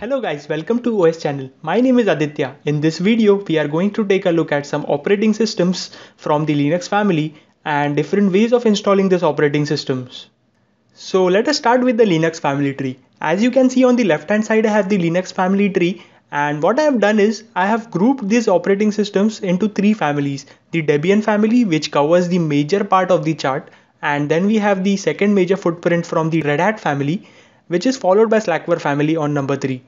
Hello guys, welcome to OS channel. My name is Aditya. In this video, we are going to take a look at some operating systems from the Linux family and different ways of installing these operating systems. So let us start with the Linux family tree. As you can see on the left hand side, I have the Linux family tree and what I have done is I have grouped these operating systems into three families. The Debian family which covers the major part of the chart and then we have the second major footprint from the Red Hat family, which is followed by Slackware family on number 3.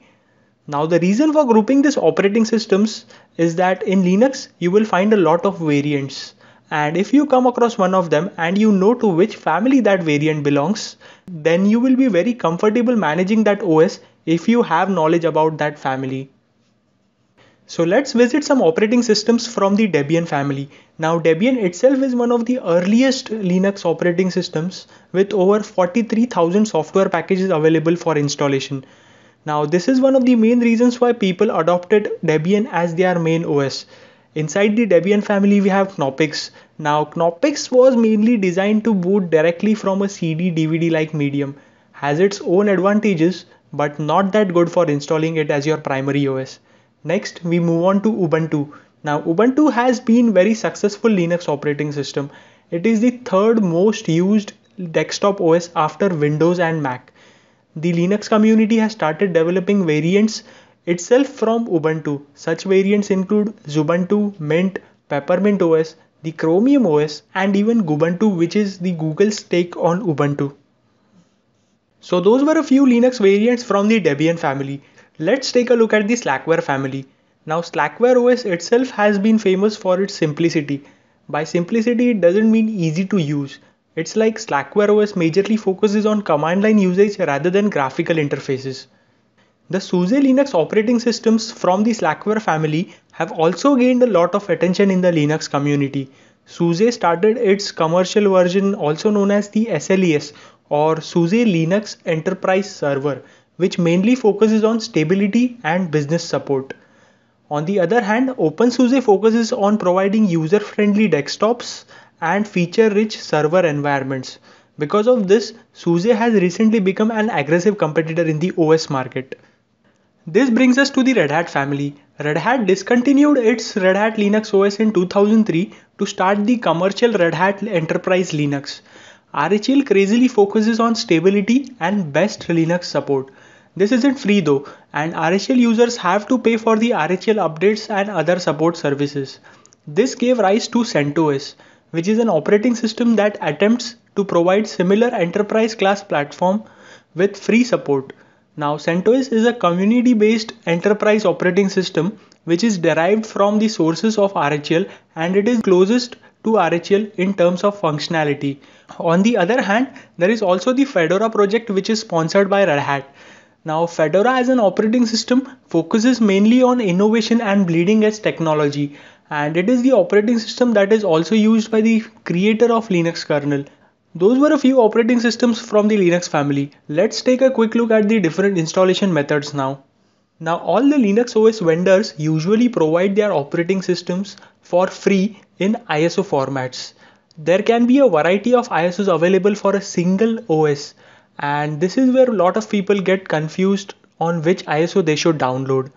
Now the reason for grouping these operating systems is that in Linux you will find a lot of variants and if you come across one of them and you know to which family that variant belongs then you will be very comfortable managing that OS if you have knowledge about that family. So let's visit some operating systems from the Debian family. Now Debian itself is one of the earliest Linux operating systems with over 43,000 software packages available for installation. Now this is one of the main reasons why people adopted Debian as their main OS. Inside the Debian family we have Knoppix. Now Knoppix was mainly designed to boot directly from a CD DVD like medium. Has its own advantages but not that good for installing it as your primary OS. Next, we move on to Ubuntu. Now, Ubuntu has been very successful Linux operating system. It is the third most used desktop OS after Windows and Mac. The Linux community has started developing variants itself from Ubuntu. Such variants include Zubuntu, Mint, Peppermint OS, the Chromium OS, and even Gubuntu, which is the Google's take on Ubuntu. So those were a few Linux variants from the Debian family. Let's take a look at the Slackware family. Now Slackware OS itself has been famous for its simplicity. By simplicity it doesn't mean easy to use. It's like Slackware OS majorly focuses on command line usage rather than graphical interfaces. The SUSE Linux operating systems from the Slackware family have also gained a lot of attention in the Linux community. SUSE started its commercial version, also known as the SLES or SUSE Linux Enterprise Server, which mainly focuses on stability and business support. On the other hand, OpenSUSE focuses on providing user friendly desktops and feature rich server environments. Because of this, SUSE has recently become an aggressive competitor in the OS market. This brings us to the Red Hat family. Red Hat discontinued its Red Hat Linux OS in 2003 to start the commercial Red Hat Enterprise Linux. RHEL crazily focuses on stability and best Linux support. This isn't free though, and RHEL users have to pay for the RHEL updates and other support services. This gave rise to CentOS, which is an operating system that attempts to provide similar enterprise class platform with free support. Now, CentOS is a community based enterprise operating system which is derived from the sources of RHEL and it is closest to RHEL in terms of functionality. On the other hand, there is also the Fedora project which is sponsored by Red Hat. Now, Fedora as an operating system focuses mainly on innovation and bleeding edge technology, and it is the operating system that is also used by the creator of Linux kernel. Those were a few operating systems from the Linux family. Let's take a quick look at the different installation methods now. Now, all the Linux OS vendors usually provide their operating systems for free in ISO formats. There can be a variety of ISOs available for a single OS and this is where a lot of people get confused on which ISO they should download.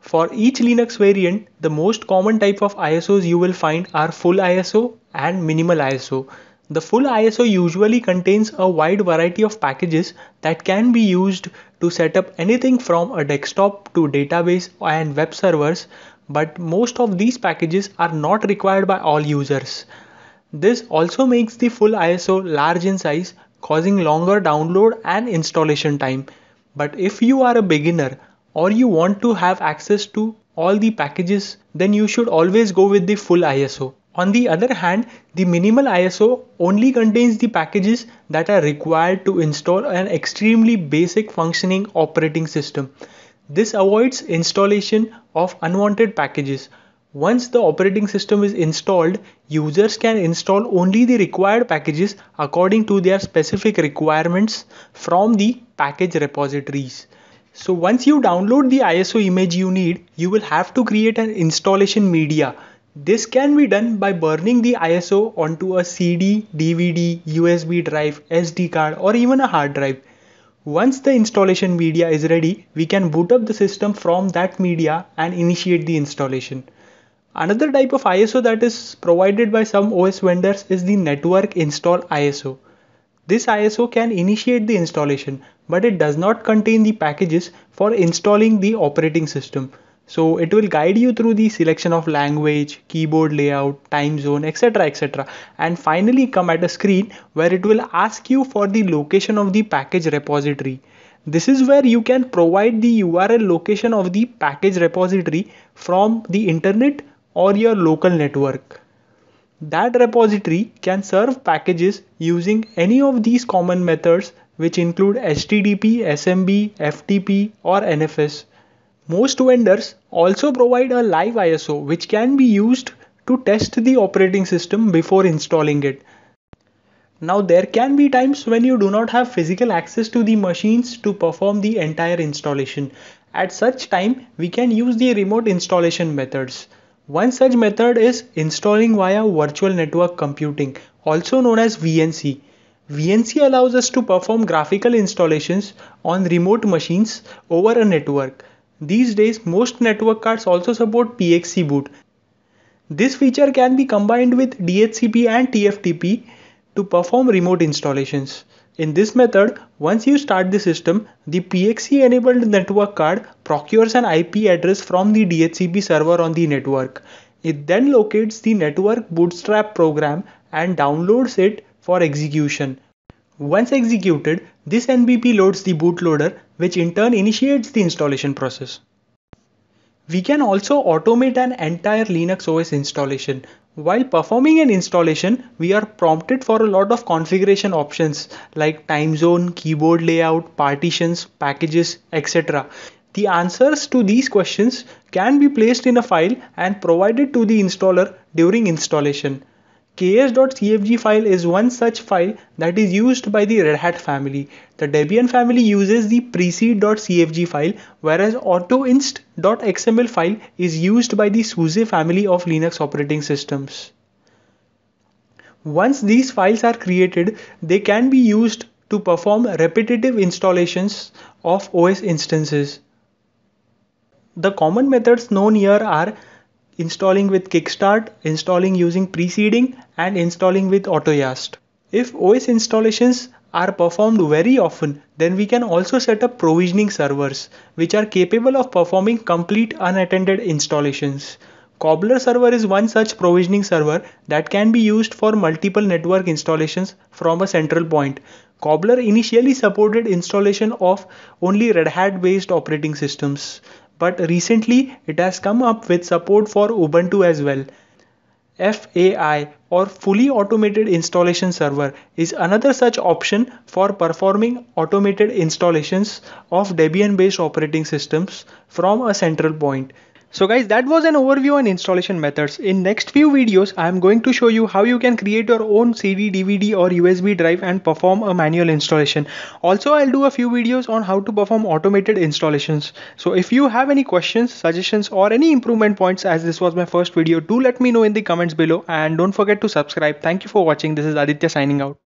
For each Linux variant, the most common type of ISOs you will find are full ISO and minimal ISO. The full ISO usually contains a wide variety of packages that can be used to set up anything from a desktop to database and web servers, but most of these packages are not required by all users. This also makes the full ISO large in size causing longer download and installation time. But if you are a beginner or you want to have access to all the packages, then you should always go with the full ISO. On the other hand, the minimal ISO only contains the packages that are required to install an extremely basic functioning operating system. This avoids installation of unwanted packages once the operating system is installed, users can install only the required packages according to their specific requirements from the package repositories. So once you download the ISO image you need, you will have to create an installation media. This can be done by burning the ISO onto a CD, DVD, USB drive, SD card or even a hard drive. Once the installation media is ready, we can boot up the system from that media and initiate the installation. Another type of ISO that is provided by some OS vendors is the network install ISO. This ISO can initiate the installation, but it does not contain the packages for installing the operating system. So it will guide you through the selection of language, keyboard layout, time zone, etc. etc. and finally come at a screen where it will ask you for the location of the package repository. This is where you can provide the URL location of the package repository from the internet or your local network. That repository can serve packages using any of these common methods which include HTTP, SMB, FTP or NFS. Most vendors also provide a live ISO which can be used to test the operating system before installing it. Now, there can be times when you do not have physical access to the machines to perform the entire installation. At such time, we can use the remote installation methods. One such method is installing via virtual network computing, also known as VNC. VNC allows us to perform graphical installations on remote machines over a network. These days, most network cards also support PXC boot. This feature can be combined with DHCP and TFTP to perform remote installations. In this method, once you start the system, the PXE enabled network card procures an IP address from the DHCP server on the network. It then locates the network bootstrap program and downloads it for execution. Once executed, this NBP loads the bootloader, which in turn initiates the installation process. We can also automate an entire Linux OS installation. While performing an installation, we are prompted for a lot of configuration options like time zone, keyboard layout, partitions, packages, etc. The answers to these questions can be placed in a file and provided to the installer during installation ks.cfg file is one such file that is used by the Red Hat family. The Debian family uses the precede.cfg file whereas autoinst.xml file is used by the SUSE family of Linux operating systems. Once these files are created, they can be used to perform repetitive installations of OS instances. The common methods known here are installing with kickstart installing using preceding and installing with autoyast if os installations are performed very often then we can also set up provisioning servers which are capable of performing complete unattended installations cobbler server is one such provisioning server that can be used for multiple network installations from a central point cobbler initially supported installation of only red hat based operating systems but recently it has come up with support for Ubuntu as well. FAI or fully automated installation server is another such option for performing automated installations of Debian based operating systems from a central point. So guys that was an overview on installation methods. In next few videos I am going to show you how you can create your own CD, DVD or USB drive and perform a manual installation. Also I'll do a few videos on how to perform automated installations. So if you have any questions, suggestions or any improvement points as this was my first video do let me know in the comments below and don't forget to subscribe. Thank you for watching. This is Aditya signing out.